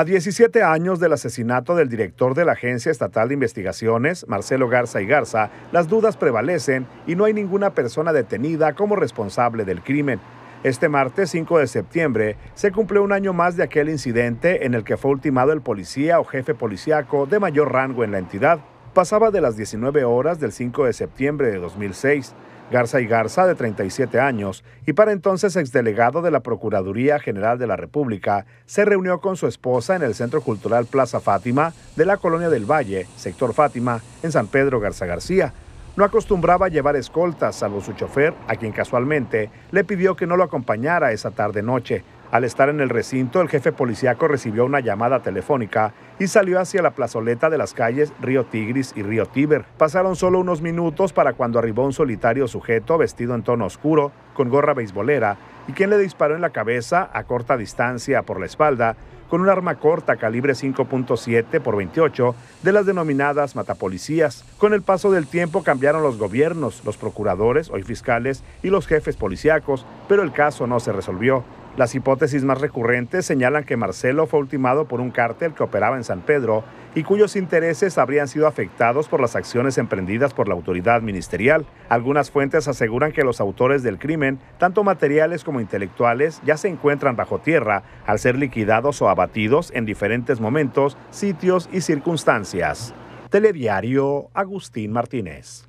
A 17 años del asesinato del director de la Agencia Estatal de Investigaciones, Marcelo Garza y Garza, las dudas prevalecen y no hay ninguna persona detenida como responsable del crimen. Este martes 5 de septiembre se cumplió un año más de aquel incidente en el que fue ultimado el policía o jefe policíaco de mayor rango en la entidad pasaba de las 19 horas del 5 de septiembre de 2006. Garza y Garza, de 37 años, y para entonces exdelegado de la Procuraduría General de la República, se reunió con su esposa en el Centro Cultural Plaza Fátima de la Colonia del Valle, sector Fátima, en San Pedro Garza García. No acostumbraba llevar escoltas, salvo su chofer, a quien casualmente le pidió que no lo acompañara esa tarde-noche, al estar en el recinto, el jefe policíaco recibió una llamada telefónica y salió hacia la plazoleta de las calles Río Tigris y Río Tíber. Pasaron solo unos minutos para cuando arribó un solitario sujeto vestido en tono oscuro, con gorra beisbolera, y quien le disparó en la cabeza a corta distancia por la espalda con un arma corta calibre 5.7 por 28 de las denominadas matapolicías. Con el paso del tiempo cambiaron los gobiernos, los procuradores, hoy fiscales y los jefes policíacos, pero el caso no se resolvió. Las hipótesis más recurrentes señalan que Marcelo fue ultimado por un cártel que operaba en San Pedro y cuyos intereses habrían sido afectados por las acciones emprendidas por la autoridad ministerial. Algunas fuentes aseguran que los autores del crimen, tanto materiales como intelectuales, ya se encuentran bajo tierra al ser liquidados o abatidos en diferentes momentos, sitios y circunstancias. Telediario Agustín Martínez.